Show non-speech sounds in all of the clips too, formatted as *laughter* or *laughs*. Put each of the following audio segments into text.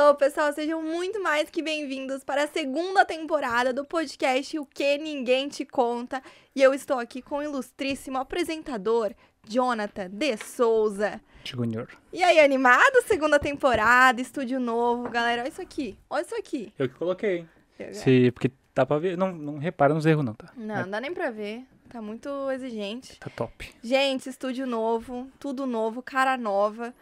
Hello, pessoal, sejam muito mais que bem-vindos para a segunda temporada do podcast O Que Ninguém Te Conta. E eu estou aqui com o ilustríssimo apresentador, Jonathan de Souza. Junior. E aí, animado? Segunda temporada, estúdio novo, galera. Olha isso aqui, olha isso aqui. Eu que coloquei. Sim, porque dá pra ver. Não, não repara nos erros, não, tá? Não, é. não dá nem pra ver. Tá muito exigente. Tá top. Gente, estúdio novo, tudo novo, cara nova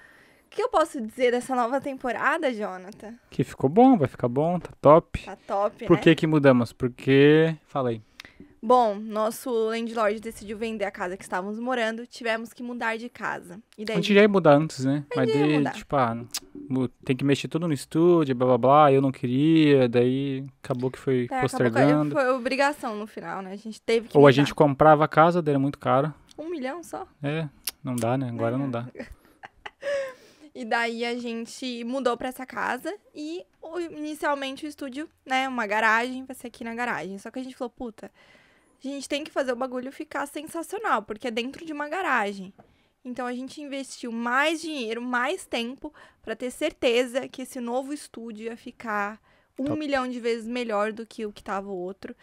que eu posso dizer dessa nova temporada, Jonathan? Que ficou bom, vai ficar bom, tá top. Tá top, Por né? que que mudamos? Porque... Fala aí. Bom, nosso landlord decidiu vender a casa que estávamos morando, tivemos que mudar de casa. E daí... A gente já ia mudar antes, né? A Mas daí, tipo, ah, tem que mexer tudo no estúdio, blá blá blá, eu não queria, daí acabou que foi é, postergando. foi obrigação no final, né? A gente teve que. Ou mudar. a gente comprava a casa, daí era muito caro. Um milhão só? É, não dá, né? Agora é. não dá. *laughs* E daí a gente mudou para essa casa e inicialmente o estúdio, né, uma garagem, vai ser aqui na garagem. Só que a gente falou, puta, a gente tem que fazer o bagulho ficar sensacional, porque é dentro de uma garagem. Então a gente investiu mais dinheiro, mais tempo para ter certeza que esse novo estúdio ia ficar um Top. milhão de vezes melhor do que o que tava o outro.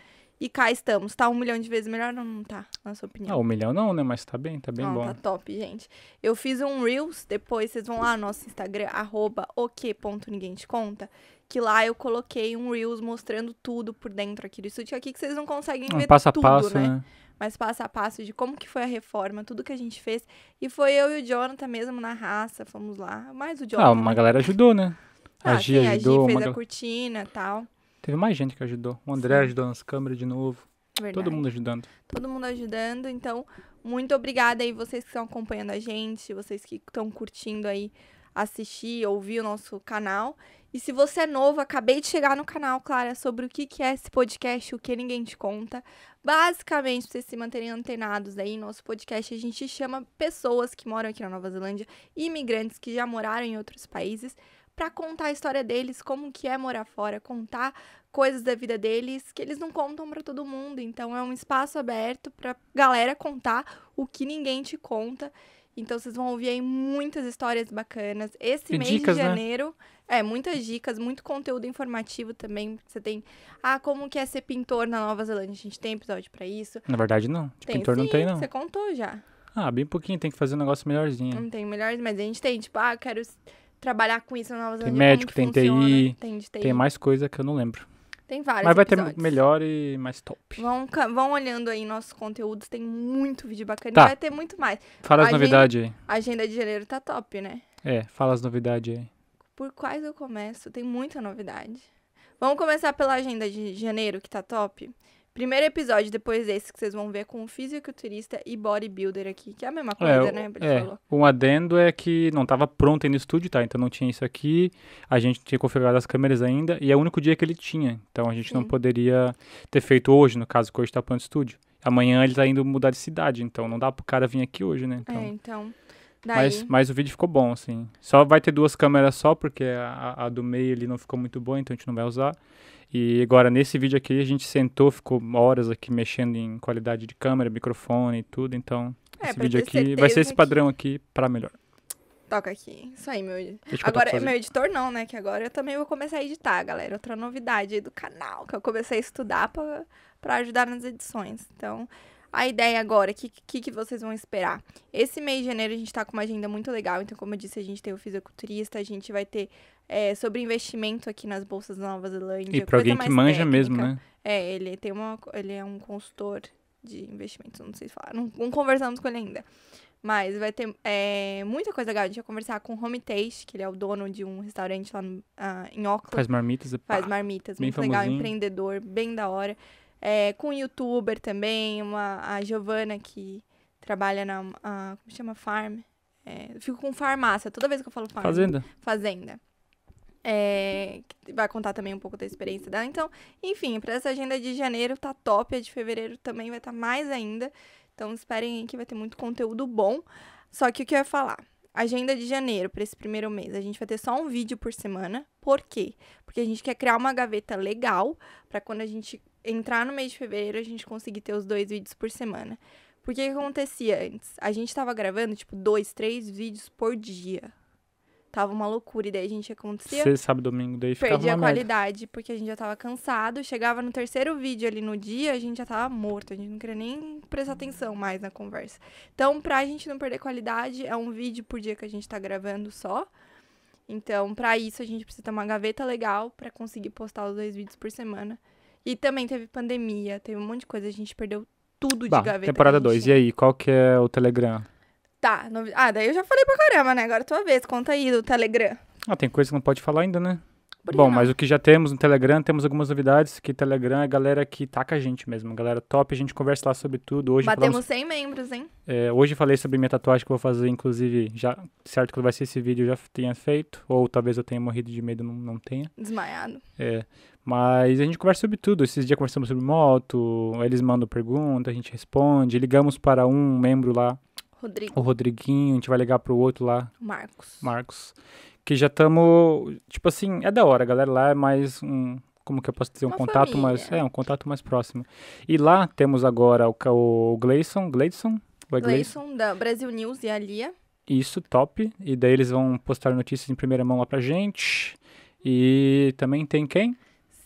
E cá estamos. Tá um milhão de vezes melhor? Não, não tá, na sua opinião. Ah, um milhão não, né? Mas tá bem, tá bem não, bom. Tá top, gente. Eu fiz um Reels, depois vocês vão lá no nosso Instagram, arroba o que ponto ninguém te conta, que lá eu coloquei um Reels mostrando tudo por dentro aqui do estúdio. Aqui que vocês não conseguem um ah, ver passo tudo, a passo, né? né? Mas passo a passo de como que foi a reforma, tudo que a gente fez. E foi eu e o Jonathan mesmo na raça, fomos lá. Mais o ah, Jonathan. Ah, uma né? galera ajudou, né? Ah, a Gi sim, ajudou. A Gi fez uma... a cortina e tal. Teve mais gente que ajudou. O André Sim. ajudou nas câmeras de novo. Verdade. Todo mundo ajudando. Todo mundo ajudando. Então, muito obrigada aí vocês que estão acompanhando a gente, vocês que estão curtindo aí assistir, ouvir o nosso canal. E se você é novo, acabei de chegar no canal, Clara, sobre o que, que é esse podcast, o que ninguém te conta. Basicamente, pra vocês se manterem antenados aí, nosso podcast a gente chama pessoas que moram aqui na Nova Zelândia, imigrantes que já moraram em outros países, para contar a história deles, como que é morar fora, contar coisas da vida deles que eles não contam para todo mundo. Então é um espaço aberto para galera contar o que ninguém te conta. Então vocês vão ouvir aí muitas histórias bacanas. Esse e mês dicas, de né? janeiro, né? é muitas dicas, muito conteúdo informativo também. Você tem, ah, como que é ser pintor na Nova Zelândia? A gente tem episódio para isso. Na verdade não. De tem, pintor sim, não tem não. Você contou já. Ah, bem pouquinho, tem que fazer um negócio melhorzinho. Não tem melhor, mas a gente tem, tipo, ah, quero trabalhar com isso na Nova Zelândia. Tem médico, tem funciona. TI, tem, TI. Tem mais coisa que eu não lembro. Tem vários. Mas vai episódios. ter melhor e mais top. Vão, vão olhando aí nossos conteúdos, tem muito vídeo bacana. Tá. Vai ter muito mais. Fala as novidades aí. A agenda de janeiro tá top, né? É, fala as novidades aí. Por quais eu começo? Tem muita novidade. Vamos começar pela agenda de janeiro, que tá top. Primeiro episódio depois desse que vocês vão ver com o fisiculturista e bodybuilder aqui, que é a mesma é, coisa, é, né? é, falou. Um adendo é que não estava pronto aí no estúdio, tá? Então não tinha isso aqui. A gente tinha configurado as câmeras ainda e é o único dia que ele tinha. Então a gente Sim. não poderia ter feito hoje, no caso que hoje está pronto o estúdio. Amanhã ele tá indo mudar de cidade, então não dá pro cara vir aqui hoje, né? Então... É, então. Daí... Mas, mas o vídeo ficou bom, assim. Só vai ter duas câmeras só, porque a, a do meio ele não ficou muito boa, então a gente não vai usar. E agora nesse vídeo aqui a gente sentou, ficou horas aqui mexendo em qualidade de câmera, microfone e tudo, então é, esse vídeo aqui vai ser esse padrão aqui para melhor. Toca aqui. Isso aí, meu Agora, meu editor não, né? Que agora eu também vou começar a editar, galera. Outra novidade aí do canal, que eu comecei a estudar pra, pra ajudar nas edições. Então, a ideia agora, o que, que, que, vocês vão esperar? Esse mês de janeiro a gente tá com uma agenda muito legal. Então, como eu disse, a gente tem o fisiculturista, a gente vai ter é, sobre investimento aqui nas bolsas da Nova Zelândia. E para alguém que manja técnica. mesmo, né? É, ele tem uma, ele é um consultor de investimentos, não sei se falar, não, não conversamos com ele ainda. Mas vai ter é, muita coisa legal. A gente vai conversar com o Home Taste, que ele é o dono de um restaurante lá no, uh, em Auckland. Faz marmitas. Pá, faz marmitas, bem muito famosinho. legal, empreendedor, bem da hora. É, com um youtuber também, uma, a Giovana que trabalha na, a, como chama, farm. É, fico com farmácia, toda vez que eu falo farm. Fazenda. Fazenda. É, vai contar também um pouco da experiência dela. Então, enfim, para essa agenda de janeiro tá top, a de fevereiro também vai estar tá mais ainda. Então, esperem aí que vai ter muito conteúdo bom. Só que o que eu ia falar? Agenda de janeiro para esse primeiro mês. A gente vai ter só um vídeo por semana. Por quê? Porque a gente quer criar uma gaveta legal para quando a gente entrar no mês de fevereiro a gente conseguir ter os dois vídeos por semana. Porque o que acontecia antes? A gente estava gravando, tipo, dois, três vídeos por dia. Tava uma loucura, e daí a gente acontecia. Sexta, sábado, domingo, daí ficava Perdia a qualidade, merda. porque a gente já tava cansado. Chegava no terceiro vídeo ali no dia, a gente já tava morto. A gente não queria nem prestar atenção mais na conversa. Então, pra gente não perder qualidade, é um vídeo por dia que a gente tá gravando só. Então, pra isso, a gente precisa ter uma gaveta legal para conseguir postar os dois vídeos por semana. E também teve pandemia, teve um monte de coisa, a gente perdeu tudo bah, de gaveta. Temporada 2, e aí, qual que é o Telegram? Tá. No... Ah, daí eu já falei pra caramba, né? Agora é tua vez. Conta aí do Telegram. Ah, tem coisa que não pode falar ainda, né? Bom, mas o que já temos no Telegram, temos algumas novidades, que Telegram é a galera que tá com a gente mesmo, galera top, a gente conversa lá sobre tudo. Hoje Batemos falamos, 100 membros, hein? É, hoje falei sobre minha tatuagem que eu vou fazer, inclusive, já certo que vai ser esse vídeo, eu já tenha feito, ou talvez eu tenha morrido de medo, não, não tenha. Desmaiado. É, mas a gente conversa sobre tudo, esses dias conversamos sobre moto, eles mandam pergunta, a gente responde, ligamos para um membro lá Rodrigo. O Rodriguinho, a gente vai ligar pro outro lá. Marcos. Marcos. Que já estamos. Tipo assim, é da hora, a galera lá é mais um. Como que eu posso dizer? Um Uma contato família. mais. É, um contato mais próximo. E lá temos agora o, o Gleison. Gleison? É Gleison, da Brasil News e a Lia. Isso, top. E daí eles vão postar notícias em primeira mão lá pra gente. E também tem quem?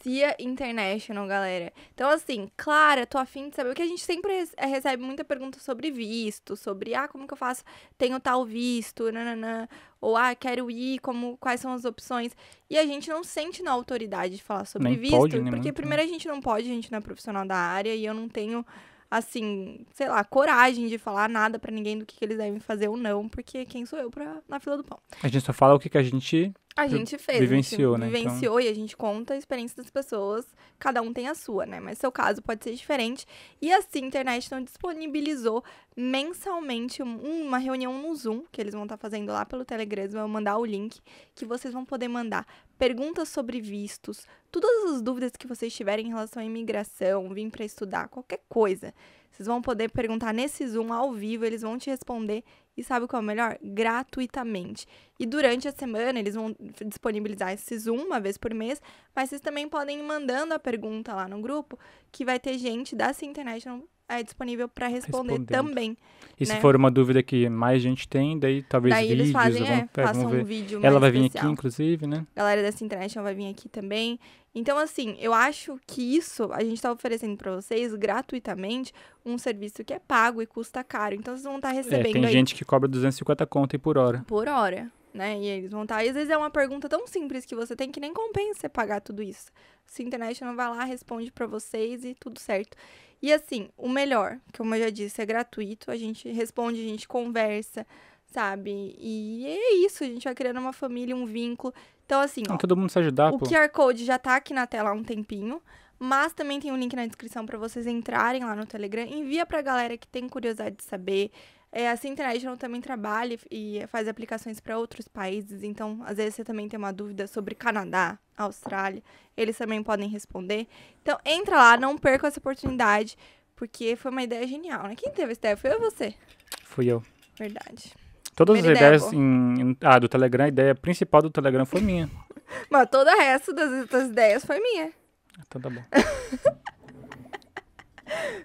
Dia International, galera. Então, assim, Clara, tô afim de saber. O que a gente sempre eh, recebe muita pergunta sobre visto, sobre, ah, como que eu faço? Tenho tal visto, nananã. Ou, ah, quero ir, como, quais são as opções. E a gente não sente na autoridade de falar sobre Nem visto, pode, né? porque, né? primeiro, a gente não pode, a gente não é profissional da área e eu não tenho assim, sei lá, coragem de falar nada para ninguém do que, que, eles devem fazer ou não, porque quem sou eu pra, na fila do pão. A gente só fala o que, que a gente. A gente fez. Vivenciou, a gente né? Vivenciou então... e a gente conta a experiência das pessoas, cada um tem a sua, né? Mas seu caso pode ser diferente. E assim, a internet não disponibilizou mensalmente uma reunião no Zoom, que eles vão estar tá fazendo lá pelo Telegram, vão mandar o link, que vocês vão poder mandar perguntas sobre vistos, todas as dúvidas que vocês tiverem em relação à imigração, vim para estudar, qualquer coisa. Vocês vão poder perguntar nesse Zoom ao vivo, eles vão te responder e sabe o que é o melhor? Gratuitamente. E durante a semana eles vão disponibilizar esse Zoom uma vez por mês, mas vocês também podem ir mandando a pergunta lá no grupo, que vai ter gente da internet. Então é disponível para responder também. E né? se for uma dúvida que mais gente tem, daí talvez daí vídeos, eles fazem, né? é, façam ver. um vídeo Ela vai especial. vir aqui, inclusive, né? A galera dessa International vai vir aqui também. Então, assim, eu acho que isso a gente está oferecendo para vocês gratuitamente um serviço que é pago e custa caro. Então, vocês vão estar tá é, recebendo. É, tem aí... gente que cobra 250 conto por hora. Por hora né? E eles vão estar. Tá, e às vezes é uma pergunta tão simples que você tem que nem compensa você pagar tudo isso. Se a internet não vai lá, responde para vocês e tudo certo. E assim, o melhor, como eu já disse, é gratuito. A gente responde, a gente conversa, sabe? E é isso, a gente vai criando uma família, um vínculo. Então, assim. Não, ó, todo mundo se ajudar, O pô. QR Code já tá aqui na tela há um tempinho. Mas também tem um link na descrição para vocês entrarem lá no Telegram. Envia pra galera que tem curiosidade de saber. É, a International também trabalha e faz aplicações para outros países, então às vezes você também tem uma dúvida sobre Canadá, Austrália, eles também podem responder. Então entra lá, não perca essa oportunidade, porque foi uma ideia genial, né? Quem teve essa ideia? Foi eu ou você? Fui eu. Verdade. Todas Primeira as ideias ideia, em, em, ah, do Telegram, a ideia principal do Telegram foi minha. *laughs* Mas todo o resto das, das ideias foi minha. Ah, então tá bom. *laughs*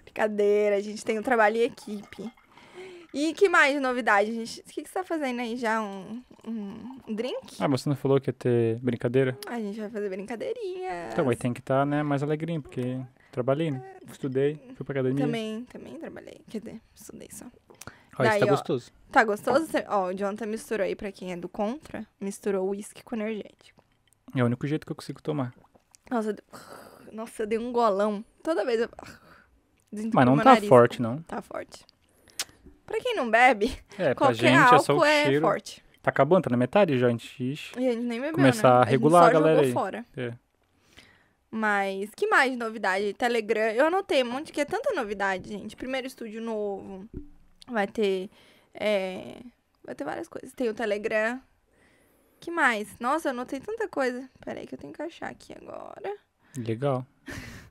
Brincadeira, a gente tem um trabalho em equipe. E que mais novidade, gente? O que, que você tá fazendo aí já? Um, um drink? Ah, você não falou que ia ter brincadeira? A gente vai fazer brincadeirinha. Então, aí tem que estar, tá, né, mais alegrinho, porque trabalhei, né? É. Estudei, fui pra academia. Também, também trabalhei. Quer dizer, estudei só. Olha, Daí, isso tá ó, gostoso. Tá gostoso? Ó, o Jonathan misturou aí pra quem é do contra, misturou uísque com energético. É o único jeito que eu consigo tomar. Nossa, eu... *sighs* Nossa, eu dei um golão. Toda vez eu... *sighs* Mas não tá nariz. forte, não. Tá forte. Pra quem não bebe, é, qualquer gente, é álcool é, cheiro... é, forte. Tá acabando, tá na metade já, a gente... e a gente nem bebeu, Começar né? a regular a, gente só a galera jogou aí. fora. É. Mas, que mais de novidade? Telegram, eu anotei um monte, que é tanta novidade, gente. Primeiro estúdio novo, vai ter... É... Vai ter várias coisas. Tem o Telegram. Que mais? Nossa, eu anotei tanta coisa. Peraí que eu tenho que achar aqui agora. Legal. *laughs*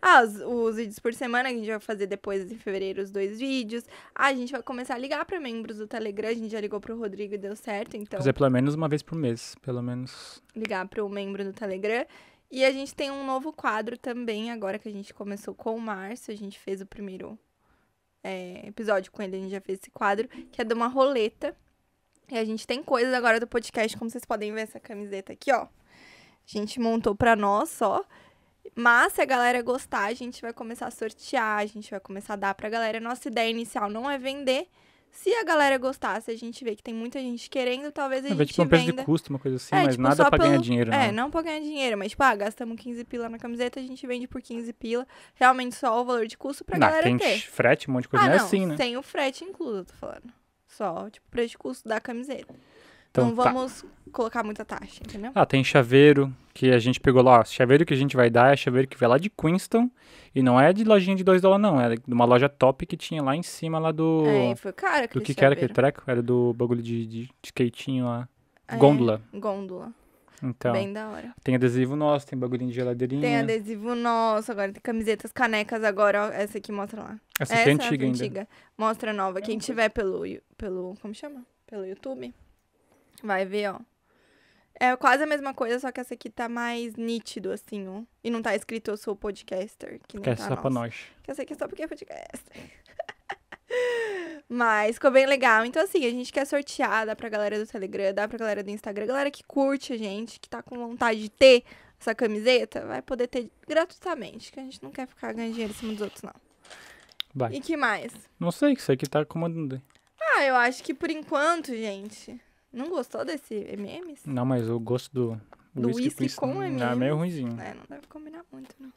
Ah, os, os, vídeos por semana, a gente vai fazer depois em fevereiro os dois vídeos. Ah, a gente vai começar a ligar para membros do Telegram. A gente já ligou pro Rodrigo e deu certo, então. Fazer pelo menos uma vez por mês, pelo menos. Ligar o membro do Telegram. E a gente tem um novo quadro também, agora que a gente começou com o Márcio. A gente fez o primeiro é, episódio com ele, a gente já fez esse quadro, que é de uma roleta. E a gente tem coisas agora do podcast, como vocês podem ver essa camiseta aqui, ó. A gente montou para nós só. Mas se a galera gostar, a gente vai começar a sortear, a gente vai começar a dar pra galera. Nossa ideia inicial não é vender. Se a galera gostar, se a gente vê que tem muita gente querendo, talvez a é, gente tipo um preço de custo, uma coisa assim, é, mas tipo, nada pra pelo... ganhar dinheiro, É, não. Né? não pra ganhar dinheiro, mas tipo, ah, gastamos 15 pila na camiseta, a gente vende por 15 pila. Realmente só o valor de custo pra não, galera tem ter. frete, um monte de coisa, ah, não é assim, né? sem o frete incluso, eu tô falando. Só, tipo, preço de custo da camiseta. Então, não tá. vamos colocar muita taxa, entendeu? Ah, tem chaveiro que a gente pegou lá. chaveiro que a gente vai dar é chaveiro que vem lá de Queenston. E não é de lojinha de 2 dólares, não. É de uma loja top que tinha lá em cima lá do. É, foi caro Do que, que era aquele treco? Era do bagulho de, de, de skatinho lá. É, gôndola. Gôndola. Então. Bem da hora. Tem adesivo nosso, tem bagulhinho de geladeirinha. Tem adesivo nosso, agora tem camisetas, canecas agora. Ó, essa aqui mostra lá. Essa, essa aqui é antiga, é antiga ainda. Mostra nova. É quem tiver pelo, pelo. Como chama? Pelo YouTube Vai ver, ó. É quase a mesma coisa, só que essa aqui tá mais nítido, assim, ó. E não tá escrito eu sou podcaster. Que tá é só pra nós. Que essa aqui é só porque é podcaster. *laughs* Mas ficou bem legal. Então, assim, a gente quer sortear, dá pra galera do Telegram, dá pra galera do Instagram, galera que curte a gente, que tá com vontade de ter essa camiseta, vai poder ter gratuitamente, que a gente não quer ficar ganhando dinheiro em cima dos outros, não. Vai. E que mais? Não sei, que isso aqui tá comandando. Ah, eu acho que por enquanto, gente. Não gostou desse MMs? Não, mas eu gosto do. Do whisky com MMs. É meio ruimzinho. É, não deve combinar muito, não.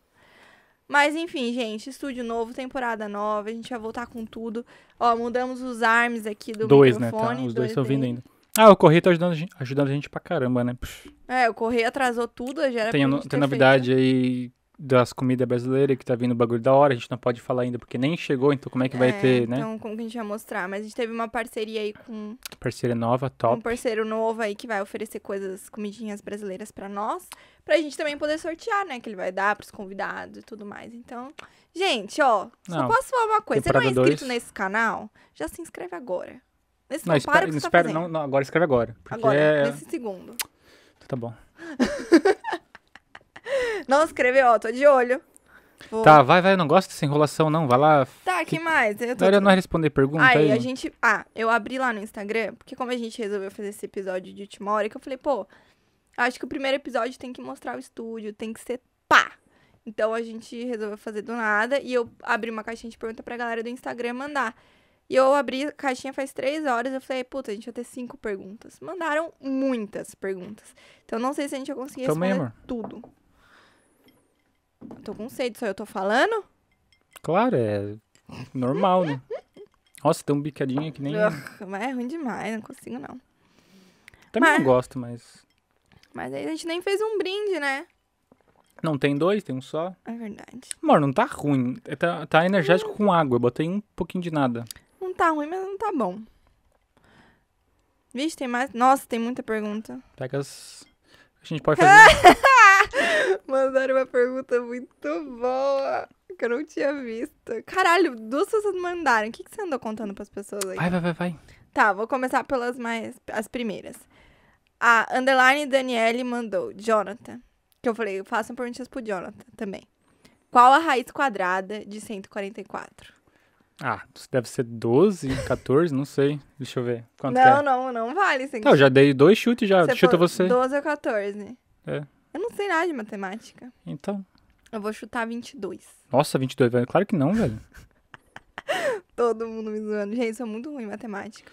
Mas enfim, gente, estúdio novo, temporada nova, a gente vai voltar com tudo. Ó, mudamos os arms aqui do dois, microfone. Né, tá? Os dois, estão vindo ainda. Ah, o Correio tá ajudando a gente, ajudando a gente pra caramba, né? Puxa. É, o Correio atrasou tudo, já era Tem, tem novidade feito. aí das comidas brasileiras que tá vindo bagulho da hora, a gente não pode falar ainda porque nem chegou, então como é que vai é, ter, né? Então, como que a gente vai mostrar? Mas a gente teve uma parceria aí com. Parceria nova, top. Um parceiro novo aí que vai oferecer coisas, comidinhas brasileiras para nós, pra gente também poder sortear, né? Que ele vai dar pros convidados e tudo mais. Então, gente, ó, só não, posso falar uma coisa. Você não é inscrito dois... nesse canal? Já se inscreve agora. Nesse não, não espera, para que tá não, espera, tá não, não, agora escreve agora. Agora, é... nesse segundo. Então tá bom. *laughs* Não escreveu, ó, tô de olho. Vou... Tá, vai, vai, eu não gosto dessa enrolação, não. Vai lá. Tá, que, que mais? Eu tô... não não responder pergunta aí. Aí a gente. Ah, eu abri lá no Instagram, porque como a gente resolveu fazer esse episódio de última hora, é que eu falei, pô, acho que o primeiro episódio tem que mostrar o estúdio, tem que ser pá. Então a gente resolveu fazer do nada e eu abri uma caixinha de pergunta pra galera do Instagram mandar. E eu abri a caixinha faz três horas, eu falei, puta, a gente vai ter cinco perguntas. Mandaram muitas perguntas. Então não sei se a gente vai conseguir responder tudo. Tô com sede, só eu tô falando? Claro, é normal, né? Nossa, tem um bicadinho que nem. Urgh, mas é ruim demais, não consigo não. Também mas... não gosto, mas. Mas aí a gente nem fez um brinde, né? Não, tem dois, tem um só. É verdade. Amor, não tá ruim. É, tá, tá energético com água. Eu botei um pouquinho de nada. Não tá ruim, mas não tá bom. Vixe, tem mais. Nossa, tem muita pergunta. Pega as. A gente pode fazer. *laughs* Mandaram uma pergunta muito boa que eu não tinha visto. Caralho, duas pessoas mandaram. O que, que você andou contando pras pessoas aí? Vai, vai, vai, vai. Tá, vou começar pelas mais. as primeiras. A Underline Daniele mandou, Jonathan. Que eu falei, façam perguntas pro Jonathan também. Qual a raiz quadrada de 144? Ah, deve ser 12, 14, não sei. Deixa eu ver. Quanto não, é? não, não vale. Não, Tá, eu já dei dois chutes já. Você Chuta você. 12 ou 14. É. Eu não sei nada de matemática. Então. Eu vou chutar 22. Nossa, 22, velho. Claro que não, velho. *laughs* Todo mundo me zoando. Gente, sou muito ruim em matemática.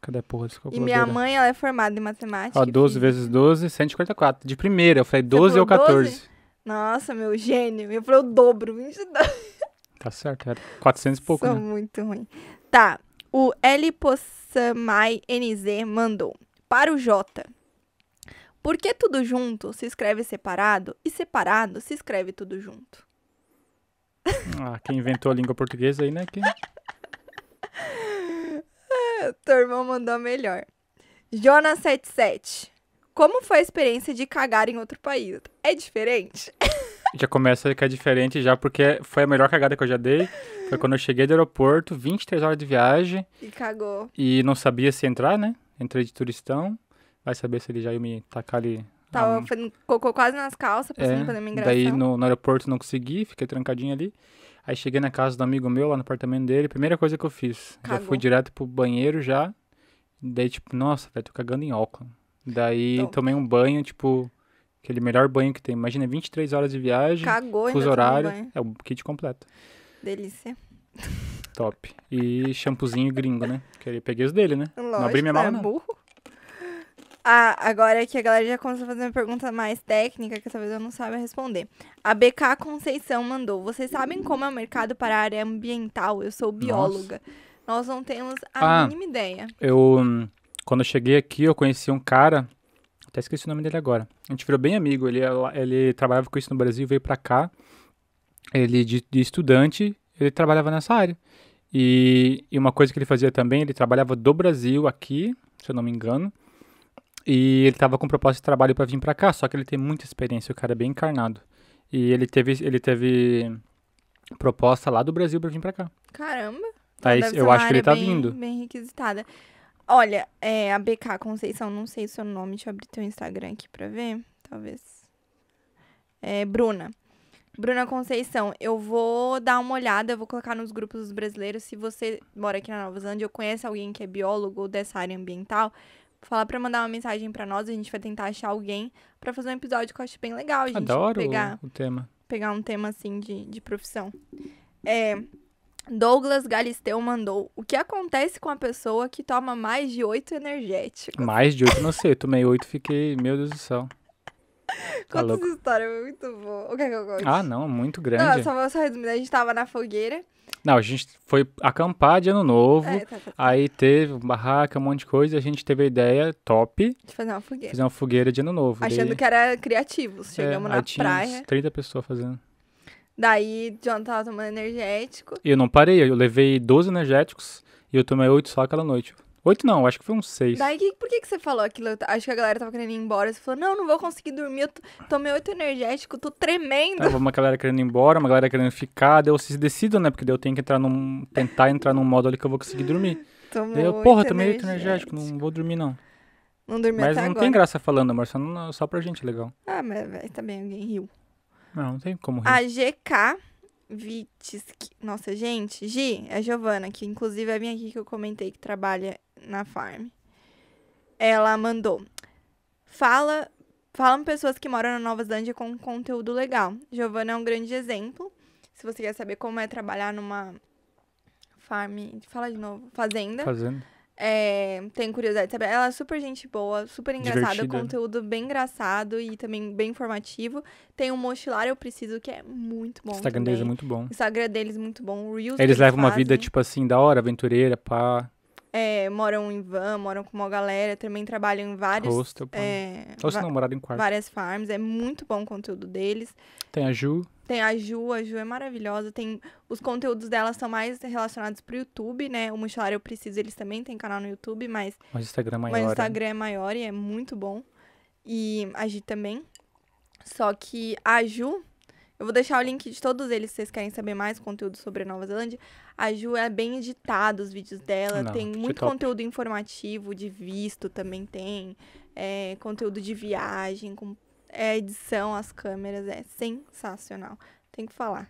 Cadê a porra dessa E minha mãe, ela é formada em matemática. Ó, 12 filho. vezes 12, 144. De primeira, eu falei 12 ou 14. 12? Nossa, meu gênio. Eu falei o dobro, 22. *laughs* Tá certo, era 400 e pouco, sou né? muito ruim. Tá, o L. Possamai NZ mandou. Para o Jota. Porque tudo junto se escreve separado e separado se escreve tudo junto. *laughs* Ah, quem inventou a língua portuguesa aí, né? Quem... *laughs* Teu irmão mandou melhor. Jonas77. Como foi a experiência de cagar em outro país? É diferente? *laughs* já começa que é diferente já, porque foi a melhor cagada que eu já dei. Foi quando eu cheguei do aeroporto, 23 horas de viagem. E cagou. E não sabia se entrar, né? Entrei de turistão. Vai saber se ele já ia me tacar ali. Tava, um... cocô quase nas calças pra é, não poder me Daí no, no aeroporto não consegui, fiquei trancadinho ali. Aí cheguei na casa do amigo meu, lá no apartamento dele. Primeira coisa que eu fiz, Cagou. já fui direto pro banheiro já. Daí, tipo, nossa, velho, tô cagando em óculos. Daí então. tomei um banho, tipo, aquele melhor banho que tem. Imagina 23 horas de viagem, Cagou, fuso horário. Um é o kit completo. Delícia. Top. E shampoozinho gringo, né? Porque peguei os dele, né? Lógico, não abri minha mala. É burro. Ah, agora que a galera já começou a fazer uma pergunta mais técnica, que talvez eu não saiba responder. A BK Conceição mandou: Vocês sabem como é o mercado para a área ambiental? Eu sou bióloga. Nossa. Nós não temos a ah, mínima ideia. Eu, hum, quando eu cheguei aqui, eu conheci um cara, até esqueci o nome dele agora. A gente virou bem amigo, ele, é ele trabalhava com isso no Brasil, veio para cá. Ele, é de, de estudante, ele trabalhava nessa área. E, e, uma coisa que ele fazia também, ele trabalhava do Brasil aqui, se eu não me engano, e ele estava com proposta de trabalho para vir para cá, só que ele tem muita experiência, o cara é bem encarnado. E ele teve, ele teve proposta lá do Brasil para vir para cá. Caramba. Então eu acho que ele tá bem, vindo. Bem requisitada. Olha, é, a BK Conceição, não sei o seu nome, deixa eu abrir teu Instagram aqui pra ver, talvez. É, Bruna. Bruna Conceição, eu vou dar uma olhada, eu vou colocar nos grupos dos brasileiros. Se você mora aqui na Nova Zelândia ou conhece alguém que é biólogo ou dessa área ambiental, falar para mandar uma mensagem para nós, a gente vai tentar achar alguém para fazer um episódio que eu acho bem legal. Ah, a gente Adoro pegar, o tema. Pegar um tema assim de, de profissão. É, Douglas Galisteu mandou: O que acontece com a pessoa que toma mais de oito energéticos? Mais de oito, não sei. Eu tomei oito fiquei, meu Deus do céu. Tá Conta tá essa história, é muito boa. O que é que eu gosto? Ah, não, muito grande. Não, só vou só resumir. Né? A gente tava na fogueira. Não, a gente foi acampar de ano novo. É, tá, tá, tá. aí teve barraca, um monte de coisa. A gente teve a ideia top. De fazer uma fogueira. Fazer uma fogueira de ano novo. Achando daí... que era criativos. É, Chegamos é, na praia. 30 pessoas fazendo. Daí, John tava tomando energético. E eu não parei, eu levei 12 energéticos e eu tomei 8 só aquela noite. Oito não, acho que foi uns seis. Daí, que, por que, que você falou aquilo? Acho que a galera tava querendo ir embora. Você falou, não, não vou conseguir dormir, eu tomei oito energético, tô tremendo. Tava uma galera querendo ir embora, uma galera querendo ficar. Daí vocês decidam, né? Porque daí eu tenho que entrar num... Tentar entrar num modo ali que eu vou conseguir dormir. *laughs* Tomou daí eu, porra, tomei oito energético, não vou dormir não. Não dormi Mas não agora. tem graça falando, amor, só, não, só pra gente legal. Ah, mas véio, também alguém riu. Não, não tem como rir. A GK Vitski. Nossa, gente, Gi, é a Giovana, que inclusive é minha aqui que eu comentei que trabalha na farm. Ela mandou: Fala, falam pessoas que moram na Nova Zelândia com conteúdo legal. Giovana é um grande exemplo. Se você quer saber como é trabalhar numa farm, fala de novo, fazenda. Fazenda. É, tem curiosidade de saber. Ela é super gente boa, super engraçada, Divertida. conteúdo bem engraçado e também bem informativo. Tem um mochilar Eu Preciso, que é muito bom. Instagram deles é muito bom. Instagram deles é muito bom. Reels eles levam eles uma vida, tipo assim, da hora, aventureira, pá é, moram em van, moram com uma galera, também trabalham em vários. Hostel, é, Hostel não, moraram em quarto. Várias farms, é muito bom o conteúdo deles. Tem a Ju. Tem a Ju, a Ju é maravilhosa. Tem os conteúdos dela são mais relacionados pro YouTube, né? O Mochilar Eu Preciso, eles também têm canal no YouTube, mas. Mas o Instagram é maior. Mas o é. Instagram é maior e é muito bom. E a Gi também. Só que a Ju, eu vou deixar o link de todos eles se vocês querem saber mais conteúdo sobre a Nova Zelândia. A Ju é bem editada os vídeos dela, Não, tem muito top. conteúdo informativo, de visto também tem, é, conteúdo de viagem, com é, edição, as câmeras, é sensacional. Tem que falar.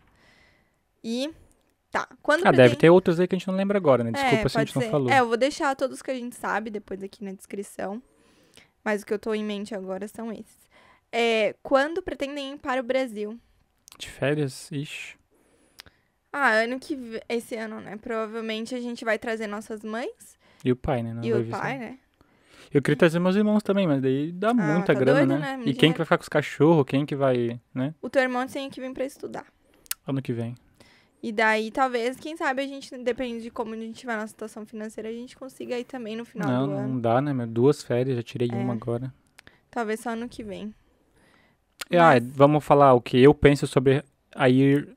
E Tá. Quando ah, pretende... deve ter outros aí que a gente não lembra agora, né? É, Desculpa é, se a gente ser. não falou. É, eu vou deixar todos que a gente sabe depois aqui na descrição. Mas o que eu tô em mente agora são esses. É, quando pretendem ir para o Brasil? de férias, ixi. Ah, ano que esse ano, né? Provavelmente a gente vai trazer nossas mães. E o pai, né? Não e o pai, né? Eu queria trazer meus irmãos também, mas daí dá ah, muita tá grana, doido, né? né? E quem que vai ficar com os cachorros? Quem que vai, né? O teu irmão tem que vir pra estudar. Ano que vem. E daí, talvez, quem sabe a gente, depende de como a gente vai na situação financeira, a gente consiga ir também no final não, do ano. Não, não dá, né? Duas férias, já tirei é. uma agora. Talvez só ano que vem. É, Mas... vamos falar o que eu penso sobre a ir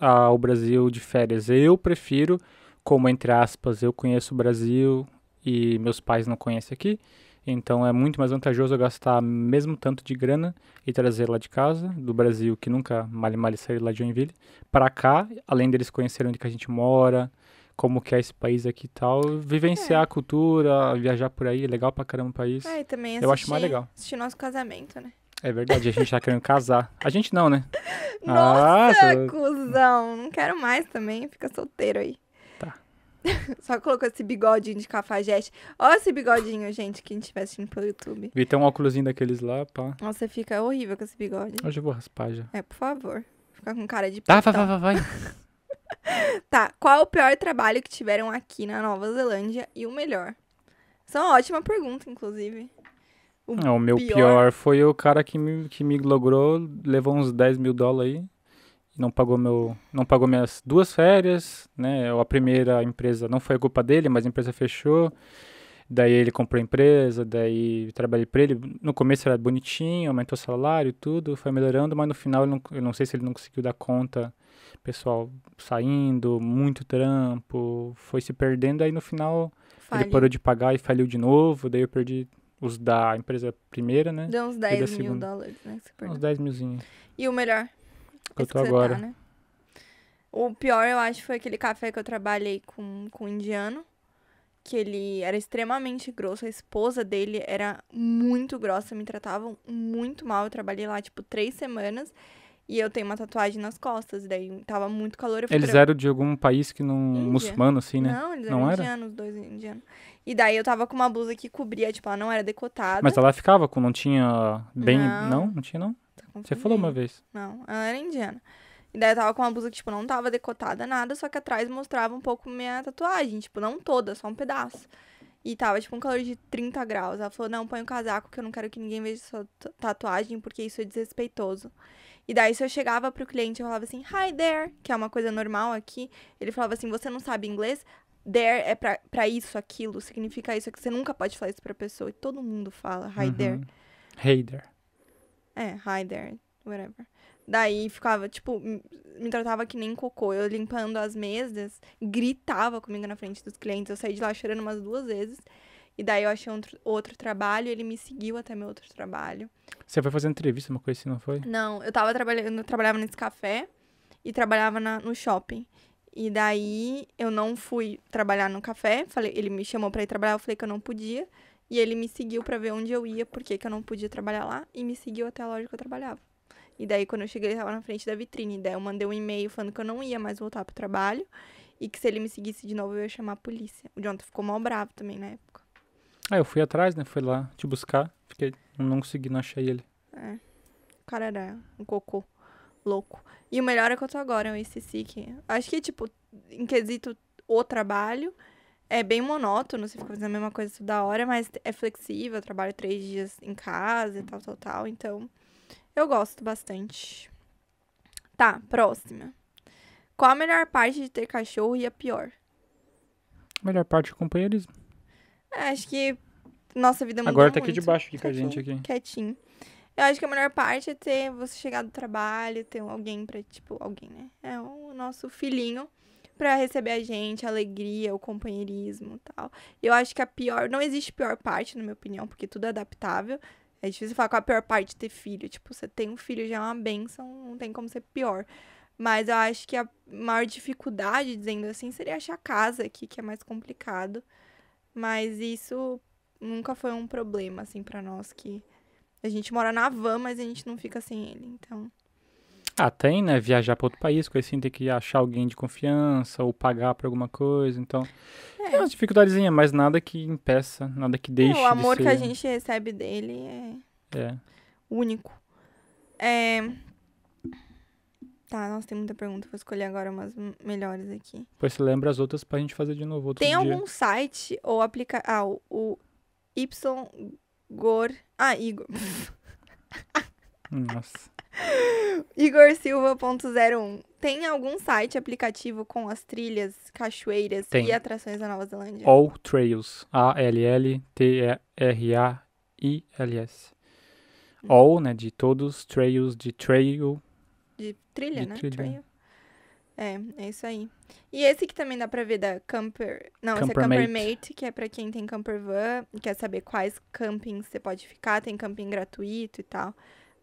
ao Brasil de férias. Eu prefiro, como entre aspas, eu conheço o Brasil e meus pais não conhecem aqui. Então é muito mais vantajoso eu gastar mesmo tanto de grana e trazer lá de casa, do Brasil, que nunca mal mal saiu lá de Joinville, para cá, além deles conhecerem onde que a gente mora, como que é esse país aqui e tal, vivenciar é. a cultura, viajar por aí, é legal pra caramba o país. É, e também assistir, eu acho mais legal. Assistir nosso casamento, né? É verdade, a gente tá querendo casar. A gente não, né? *laughs* Ah, Nossa, ah, cuzão. Não quero mais também. Fica solteiro aí. Tá. *laughs* Só colocou esse bigodinho de cafajeste. Olha esse bigodinho, gente, que a gente estiver tá assistindo pelo YouTube. Vi tem um óculosinho daqueles lá, pá. Nossa, fica horrível com esse bigode. Hoje eu vou raspar já. É, por favor. Ficar com cara de Tá, vai, vai, vai, vai. *laughs* tá, qual o pior trabalho que tiveram aqui na Nova Zelândia e o melhor? Isso é uma ótima pergunta, inclusive. O, é, o meu pior... pior... foi o cara que me, que me logrou, levou uns 10 mil dólares aí. Não pagou, meu, não pagou minhas duas férias, né? A primeira empresa não foi culpa dele, mas a empresa fechou. Daí ele comprou a empresa, daí trabalhei para ele. No começo era bonitinho, aumentou o salário, tudo, foi melhorando, mas no final não, eu não sei se ele não conseguiu dar conta. Pessoal saindo, muito trampo, foi se perdendo, aí no final ele parou de pagar e faliu de novo, daí eu perdi os da empresa primeira, né? Deu uns 10 mil dólares, né? Uns 10 milzinhos. E o melhor? Que eu tô que tá, agora. Tá, né? O pior, eu acho, foi aquele café que eu trabalhei com, com um indiano. Que ele era extremamente grosso. A esposa dele era muito grossa. Me tratavam muito mal. Eu trabalhei lá, tipo, três semanas. E eu tenho uma tatuagem nas costas, daí tava muito calor. eles pra... eram de algum país que não. Índia. muçulmano, assim, né? Não, eles eram indianos, dois indianos. E daí eu tava com uma blusa que cobria, tipo, ela não era decotada. Mas ela ficava com. Não tinha. Bem. Não, não, não tinha, não? Tá Você falou uma vez. Não, ela era indiana. E daí eu tava com uma blusa que, tipo, não tava decotada nada, só que atrás mostrava um pouco minha tatuagem. Tipo, não toda, só um pedaço. E tava, tipo, um calor de 30 graus. Ela falou, não, põe o um casaco que eu não quero que ninguém veja sua tatuagem, porque isso é desrespeitoso. E daí, se eu chegava pro cliente, eu falava assim, hi there, que é uma coisa normal aqui. Ele falava assim, você não sabe inglês? There é pra, pra isso, aquilo, significa isso, que Você nunca pode falar isso pra pessoa. E todo mundo fala, hi uhum. there. Hey there. É, hi there, whatever. Daí ficava, tipo, me tratava que nem cocô. Eu limpando as mesas, gritava comigo na frente dos clientes. Eu saí de lá chorando umas duas vezes. E daí eu achei outro trabalho, ele me seguiu até meu outro trabalho. Você foi fazer entrevista, uma coisa assim, não foi? Não, eu tava trabalhando, eu trabalhava nesse café e trabalhava na, no shopping. E daí eu não fui trabalhar no café, falei, ele me chamou para ir trabalhar, eu falei que eu não podia. E ele me seguiu para ver onde eu ia, porque que eu não podia trabalhar lá, e me seguiu até a loja que eu trabalhava. E daí, quando eu cheguei, ele tava na frente da vitrine. Daí eu mandei um e-mail falando que eu não ia mais voltar pro trabalho e que se ele me seguisse de novo, eu ia chamar a polícia. O Jonathan ficou mal bravo também na né? época. Ah, eu fui atrás, né? Fui lá te buscar. Fiquei. Não consegui, não achei ele. É. O cara era um cocô louco. E o melhor é que eu tô agora, é o ICC, que... Acho que, tipo, em quesito o trabalho, é bem monótono, você fica fazendo a mesma coisa toda hora, mas é flexível, eu trabalho três dias em casa e tal, tal, tal. Então, eu gosto bastante. Tá, próxima. Qual a melhor parte de ter cachorro e a pior? A melhor parte é o companheirismo. É, acho que nossa vida mudou Agora tá aqui debaixo aqui com a tá gente aqui. Quietinho. Eu acho que a melhor parte é ter você chegar do trabalho, ter alguém pra, tipo, alguém, né? É o nosso filhinho pra receber a gente, a alegria, o companheirismo e tal. Eu acho que a pior, não existe pior parte, na minha opinião, porque tudo é adaptável. É difícil falar qual a pior parte de ter filho. Tipo, você tem um filho já é uma benção, não tem como ser pior. Mas eu acho que a maior dificuldade, dizendo assim, seria achar casa aqui, que é mais complicado. Mas isso nunca foi um problema, assim, para nós que. A gente mora na van, mas a gente não fica sem ele, então. Ah, tem, né? Viajar para outro país, coisa assim, tem que achar alguém de confiança ou pagar por alguma coisa, então. É, é uma dificuldadezinha, mas nada que impeça, nada que deixe. É, o amor ser... que a gente recebe dele é. É. Único. É. Tá, nossa, tem muita pergunta. Vou escolher agora umas melhores aqui. Depois você lembra as outras pra gente fazer de novo outro Tem dia. algum site ou aplicativo... Ah, o, Ygor... Gor Ah, Igor. nossa. *laughs* IgorSilva.01. Tem algum site aplicativo com as trilhas, cachoeiras Tem. e atrações da Nova Zelândia? All Trails. A-L-L-T-R-A-I-L-S. Hum. All, né, de todos, Trails, de trail de trilha, de né? Trilha. Trail. É, é isso aí. E esse que também dá pra ver da Camper. Não, camper esse é Camper Mate. Mate, que é pra quem tem camper van, quer saber quais campings você pode ficar, tem camping gratuito e tal.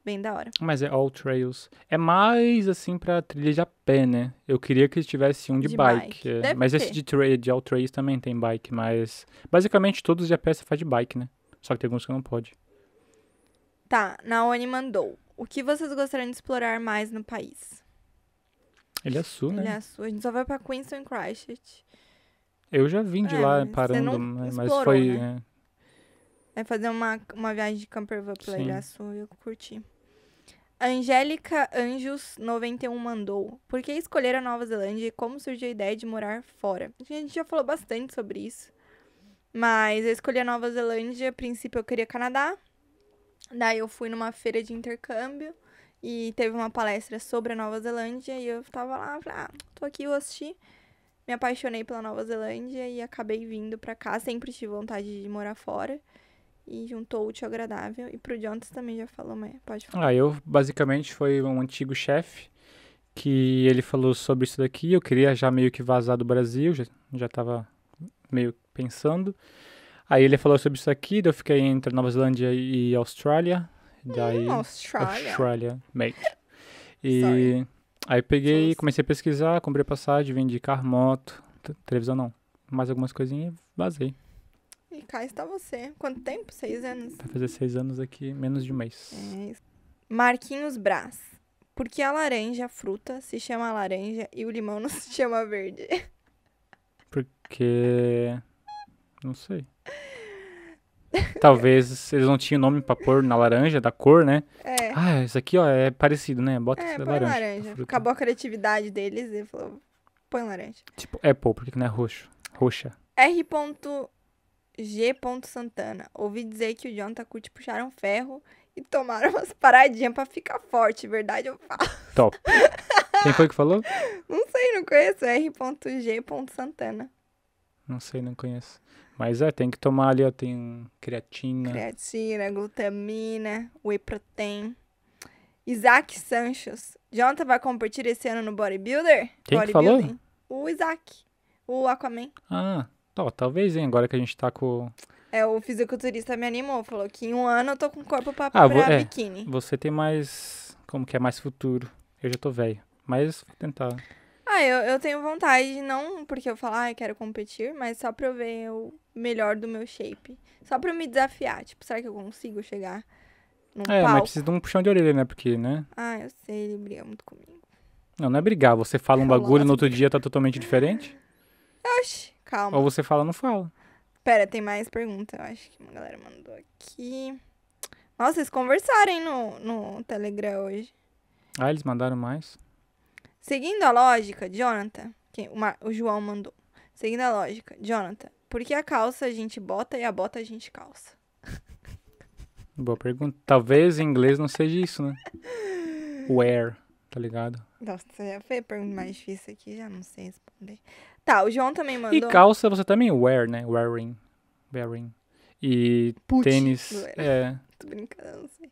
Bem da hora. Mas é All Trails. É mais assim pra trilha de a pé, né? Eu queria que tivesse um de, de bike. bike. Mas ter. esse de, trail, de All Trails também tem bike, mas basicamente todos de a pé você faz de bike, né? Só que tem alguns que não pode. Tá, Naone mandou. O que vocês gostariam de explorar mais no país? Ele é sul, né? Ele é sul. A gente só vai pra Queenstown e Christchurch. Eu já vim de é, lá parando, né, mas foi. Né? É fazer uma, uma viagem de camper van pela Ilha Sul e eu curti. Angélica Anjos 91 mandou. Por que escolher a Nova Zelândia e como surgiu a ideia de morar fora? A gente já falou bastante sobre isso. Mas eu escolhi a Nova Zelândia. A princípio eu queria Canadá. Daí eu fui numa feira de intercâmbio e teve uma palestra sobre a Nova Zelândia e eu tava lá, falei, ah, tô aqui, eu assisti. Me apaixonei pela Nova Zelândia e acabei vindo pra cá. Sempre tive vontade de morar fora. E juntou útil agradável. E pro Jonathan também já falou, mas pode falar. Ah, eu basicamente foi um antigo chefe que ele falou sobre isso daqui. Eu queria já meio que vazar do Brasil, já, já tava meio pensando. Aí ele falou sobre isso aqui, daí eu fiquei entre Nova Zelândia e Austrália. Hum, daí. Hum, Austrália. Austrália, mate. E Sorry. aí peguei, comecei a pesquisar, comprei passagem, vendi carro, moto, televisão não. Mais algumas coisinhas e vazei. E cá está você. Quanto tempo? Seis anos? Vai fazer seis anos aqui, menos de um mês. É isso. Marquinhos Brás. Por que a laranja, a fruta, se chama laranja e o limão não se *laughs* chama verde? Porque. Não sei. Talvez eles não tinham nome pra pôr na laranja, da cor, né? É. Ah, isso aqui, ó, é parecido, né? Bota é, põe laranja. laranja. Acabou a criatividade deles e falou, põe laranja. Tipo, Apple, por que não é né, roxo? Roxa. R.G.Santana. Santana. Ouvi dizer que o John Tacuti puxaram ferro e tomaram *laughs* umas paradinhas pra ficar forte, verdade eu falo. Top. Quem foi que falou? Não sei, não conheço. R.G. Santana. Não sei, não conheço. Mas é, tem que tomar ali, ó, tem creatina. Creatina, glutamina, whey protein. Isaac Sanchos. Jonathan vai competir esse ano no Bodybuilder? Quem que falou? O Isaac, o Aquaman. Ah, tá, talvez, hein, agora que a gente tá com... É, o fisiculturista me animou, falou que em um ano eu tô com corpo pra, ah, pra é, biquíni. Você tem mais, como que é, mais futuro. Eu já tô velho, mas vou tentar... Ah, eu, eu tenho vontade, não porque eu falo, ah, eu quero competir, mas só pra eu ver o melhor do meu shape. Só pra eu me desafiar. Tipo, será que eu consigo chegar num É, palco? mas precisa de um puxão de orelha, né? Porque, né? Ah, eu sei, ele briga muito comigo. Não, não é brigar. Você fala um bagulho e no outro dia tá totalmente diferente? Oxi, calma. Ou você fala ou não fala. Pera, tem mais pergunta. Eu acho que uma galera mandou aqui. Nossa, eles conversaram hein, no, no Telegram hoje. Ah, eles mandaram mais? Seguindo a lógica, Jonathan, que o, João mandou. Seguindo a lógica, Jonathan, por que a calça a gente bota e a bota a gente calça? *laughs* Boa pergunta. Talvez em inglês não seja isso, né? *laughs* Where, tá ligado? Nossa, foi a pergunta mais difícil aqui, já não sei responder. Tá, o João também mandou. E calça você também wear, né? Wearing. Wearing. E tênis. É. Tô brincando, não sei.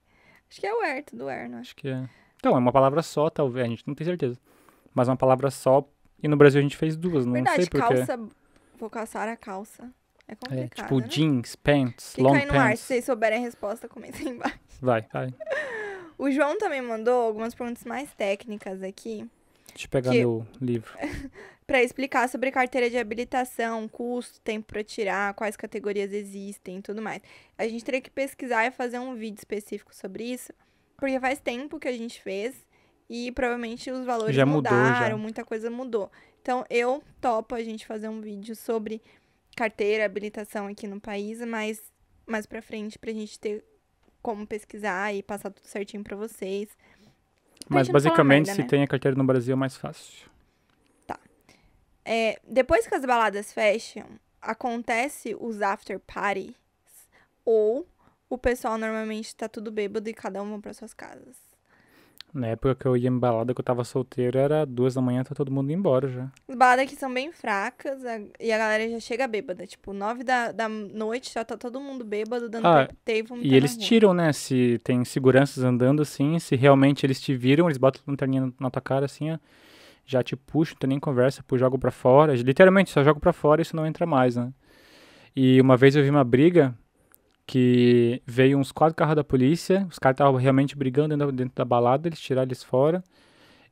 Acho que é wear, tudo wear, não é? Acho que é. Então, é uma palavra só, talvez. A gente não tem certeza mas uma palavra só. E no Brasil a gente fez duas, não Verdade, sei porquê. calça, vou caçar a calça. É, é complicado, é, Tipo né? jeans, pants, que long pants. no ar, se vocês souberem a resposta, comentem embaixo. Vai, vai. *laughs* o João também mandou algumas perguntas mais técnicas aqui. Deixa eu pegar que... meu livro. *laughs* para explicar sobre carteira de habilitação, custo, tempo para tirar, quais categorias existem e tudo mais. A gente teria que pesquisar e fazer um vídeo específico sobre isso, porque faz tempo que a gente fez e provavelmente os valores já mudaram, mudou, já. muita coisa mudou. Então eu topo a gente fazer um vídeo sobre carteira, habilitação aqui no país, mas mais pra frente pra gente ter como pesquisar e passar tudo certinho pra vocês. Pra mas basicamente, merda, se né? tem a carteira no Brasil é mais fácil. Tá. É, depois que as baladas fecham, acontece os after parties ou o pessoal normalmente tá tudo bêbado e cada um vai para suas casas. Na época que eu ia em balada, que eu tava solteiro, era duas da manhã, tá todo mundo indo embora já. baladas que são bem fracas e a galera já chega bêbada. Tipo, nove da, da noite já tá todo mundo bêbado, dando ah, tape, E eles tiram, né? Se tem seguranças andando assim, se realmente eles te viram, eles botam lanterninha na tua cara assim, ó, já te puxam, não tem nem conversa, pô, jogo pra fora. Literalmente, só jogo pra fora e isso não entra mais, né? E uma vez eu vi uma briga que veio uns quatro carros da polícia, os caras estavam realmente brigando dentro, dentro, da balada, eles tiraram eles fora.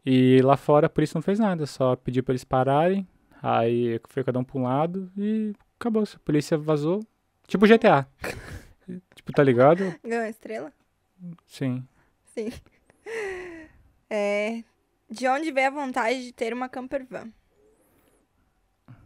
E lá fora a polícia não fez nada, só pediu para eles pararem. Aí foi cada um para um lado e acabou. A polícia vazou. Tipo GTA. *laughs* tipo, tá ligado? Ganhou estrela? Sim. Sim. É, de onde vem a vontade de ter uma camper van?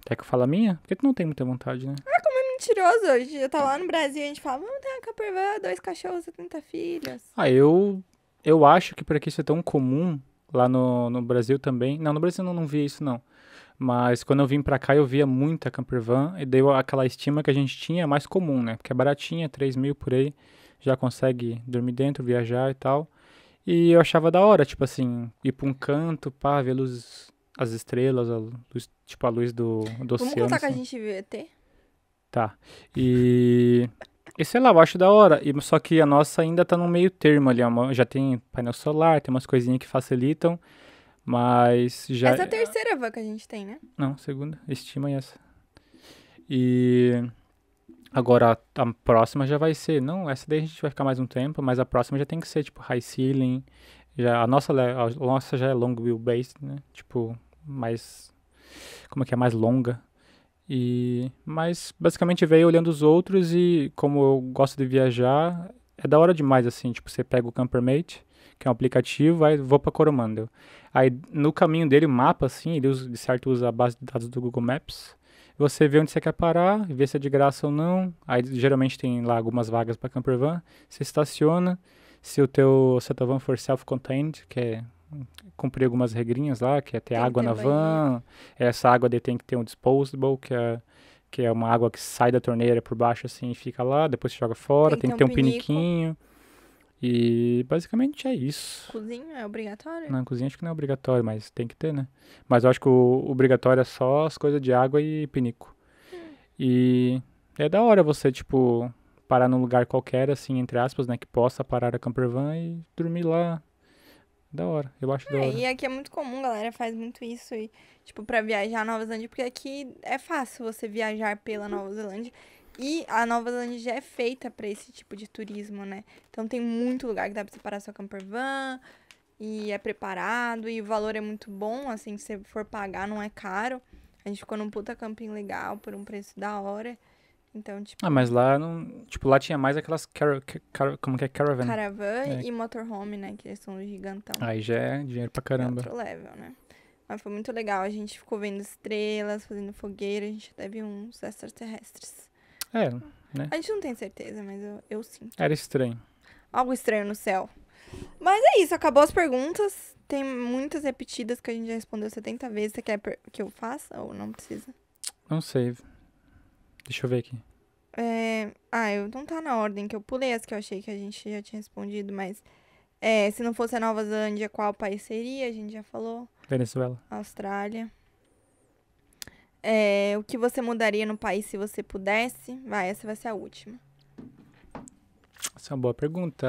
Quer que eu fale a minha? Porque tu não tem muita vontade, né? Ah! mentiroso hoje. Eu tava lá no Brasil e a gente fala, vamos ter uma campervan, dois cachorros, 70 filhos. Ah, eu, eu acho que para que isso é tão comum, lá no, no Brasil também. Não, no Brasil eu não, não via isso, não. Mas quando eu vim pra cá, eu via muita campervan e deu aquela estima que a gente tinha é mais comum, né? Porque é baratinha, 3 mil por aí, já consegue dormir dentro, viajar e tal. E eu achava da hora, tipo assim, ir pra um canto, pá, ver luzes, as estrelas, a luz, tipo a luz do, do Vamos oceano. Vamos contar assim. que a assim. gente viu ET? Tá. E. E sei lá, eu acho da hora. E, só que a nossa ainda tá no meio termo ali. É já tem painel solar, tem umas coisinhas que facilitam. Mas já. Essa é a terceira van que a gente tem, né? Não, segunda. Estima essa. E. Agora, a, a próxima já vai ser. Não, essa daí a gente vai ficar mais um tempo, mas a próxima já tem que ser, tipo, high ceiling. Já, a, nossa, a nossa já é long wheelbase, né? Tipo, mais. Como é que é? Mais longa. E, mas basicamente veio olhando os outros e como eu gosto de viajar, é da hora demais assim, tipo, você pega o Campermate, que é um aplicativo, vai, vou para Coromandel. Aí no caminho dele, o mapa assim, ele usa, de certo usa a base de dados do Google Maps. Você vê onde você quer parar, vê se é de graça ou não. Aí geralmente tem lá algumas vagas para campervan, você estaciona. Se o teu, se van for self-contained, que é cumprir algumas regrinhas lá, que é ter tem água ter na banheiro. van, essa água tem que ter um disposable, que é, que é uma água que sai da torneira por baixo assim e fica lá, depois você joga fora, tem, tem que ter um, piniquinho. E basicamente é isso. Cozinha é obrigatório? Não, cozinha acho que não é obrigatório, mas tem que ter, né? Mas eu acho que o obrigatório é só as coisas de água e pinico. Hum. E é da hora você, tipo, parar num lugar qualquer, assim, entre aspas, né? Que possa parar a campervan e dormir lá, da hora, eu acho é, da hora. E aqui é muito comum, galera faz muito isso. E, tipo, pra viajar a Nova Zelândia, porque aqui é fácil você viajar pela uhum. Nova Zelândia. E a Nova Zelândia já é feita para esse tipo de turismo, né? Então tem muito lugar que dá pra você parar sua camper van e é preparado e o valor é muito bom, assim, se você for pagar não é caro. A gente ficou num puta camping legal por um preço da hora. Então, tipo... Ah, mas lá não... Tipo, lá tinha mais aquelas... Car car como que é? Caravan. Caravan é. e motorhome, né? Que eles são gigantão. Aí já é dinheiro pra caramba. É outro level, né? Mas foi muito legal. A gente ficou vendo estrelas, fazendo fogueira. A gente teve uns extraterrestres. É, né? A gente não tem certeza, mas eu, eu sinto. Era estranho. Algo estranho no céu. Mas é isso. Acabou as perguntas. Tem muitas repetidas que a gente já respondeu 70 vezes. Você quer que eu faça ou não precisa? Não sei. Deixa eu ver aqui. É... Ah, eu não tá na ordem que eu pulei as que eu achei que a gente já tinha respondido, mas é, se não fosse a Nova Zelândia, qual país seria? A gente já falou. Venezuela. Austrália. É, o que você mudaria no país se você pudesse? Vai, essa vai ser a última. Essa é uma boa pergunta.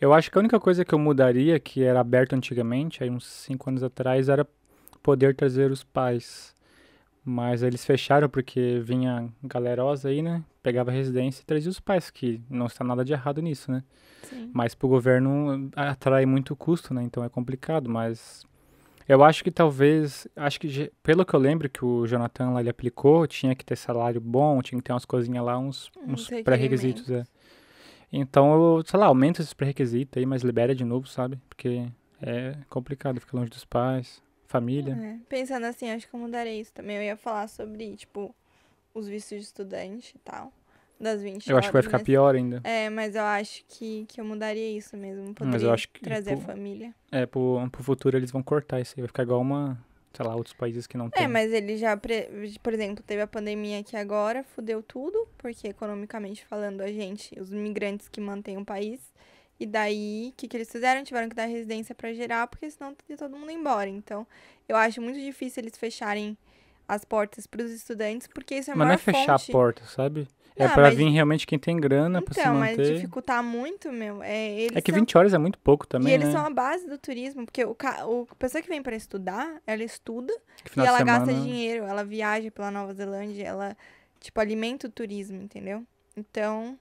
Eu acho que a única coisa que eu mudaria, que era aberto antigamente, aí uns 5 anos atrás, era poder trazer os pais mas eles fecharam porque vinha galerosa aí, né? Pegava a residência e trazia os pais, que não está nada de errado nisso, né? Sim. Mas para o governo atrai muito custo, né? Então é complicado, mas eu acho que talvez, acho que pelo que eu lembro que o Jonathan lá ele aplicou, tinha que ter salário bom, tinha que ter umas coisinhas lá, uns, uns pré-requisitos, é. Então, eu, sei lá, aumenta esses pré-requisitos aí, mas libera de novo, sabe? Porque é complicado, fica longe dos pais família. É, pensando assim, acho que eu mudaria isso também. Eu ia falar sobre, tipo, os vistos de estudante e tal. Das 20 Eu horas, acho que vai ficar mas... pior ainda. É, mas eu acho que, que eu mudaria isso mesmo. Poderia mas eu acho que trazer a família. É, pro, pro futuro eles vão cortar isso aí. Vai ficar igual uma, sei lá, outros países que não é, tem. É, mas ele já, pre... por exemplo, teve a pandemia aqui agora, fudeu tudo, porque economicamente falando, a gente, os imigrantes que mantêm o país, e daí, o que, que eles fizeram? Tiveram que dar residência para geral, porque senão ia todo mundo embora. Então, eu acho muito difícil eles fecharem as portas para os estudantes, porque isso é uma Mas não é fechar fonte. a porta, sabe? é ah, para mas... vir realmente quem tem grana então, pra se manter. Então, mas dificultar muito, meu. É, é que são... 20 horas é muito pouco também, E eles né? são a base do turismo, porque o, ca... o a pessoa que vem para estudar, ela estuda e ela semana... gasta dinheiro, ela viaja pela Nova Zelândia, ela, tipo, alimenta o turismo, entendeu? Então,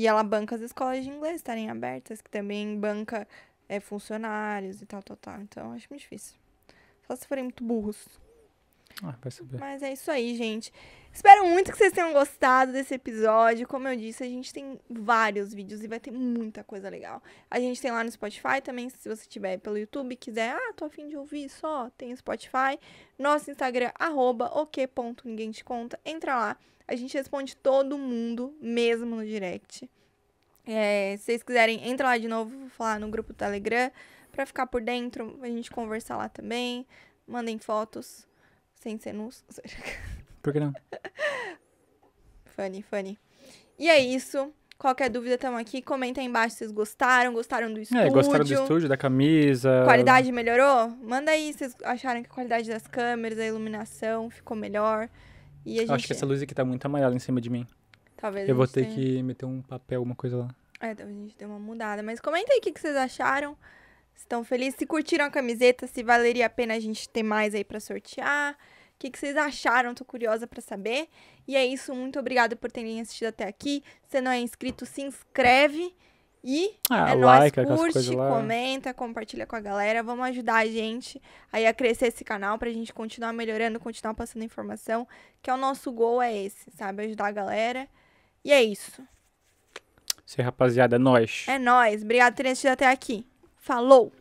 e ela banca as escolas de inglês estarem abertas, que também banca é, funcionários e tal, tal, tal. Então, acho muito difícil. Só se forem muito burros. Ah, vai saber. Mas é isso aí, gente. Espero muito que vocês tenham gostado desse episódio. Como eu disse, a gente tem vários vídeos e vai ter muita coisa legal. A gente tem lá no Spotify também, se você tiver pelo YouTube quiser, ah, tô afim de ouvir só, tem o Spotify. Nosso Instagram, arroba ninguém te conta. Entra lá a gente responde todo mundo, mesmo no direct. É, se vocês quiserem, entra lá de novo, vou falar no grupo do Telegram, pra ficar por dentro, a gente conversar lá também. Mandem fotos, sem ser nus. *laughs* Por que não? funny, funny. E é isso. Qualquer dúvida, estamos aqui. Comenta aí embaixo se vocês gostaram, gostaram do estúdio. É, gostaram do estúdio, da camisa. Qualidade melhorou? Manda aí se vocês acharam que a qualidade das câmeras, a iluminação ficou melhor. E a gente... Acho que essa luz aqui tá muito amarela em cima de mim. Talvez Eu vou ter tenha... que meter um papel, alguma coisa lá. É, então a gente deu uma mudada. Mas comenta aí o que, que vocês acharam. Estão felizes? Se curtiram a camiseta, se valeria a pena a gente ter mais aí para sortear. O que, que, vocês acharam? Tô curiosa para saber. E é isso, muito obrigada por terem assistido até aqui. Se não é inscrito, se inscreve. E ah, é like, nóis, curte, comenta, compartilha com a galera. Vamos ajudar a gente aí a crescer esse canal pra gente continuar melhorando, continuar passando informação. Que é o nosso gol, é esse, sabe? Ajudar a galera. E é isso. Isso aí, rapaziada, é nóis. É nóis. Obrigado por ter assistido até aqui. Falou!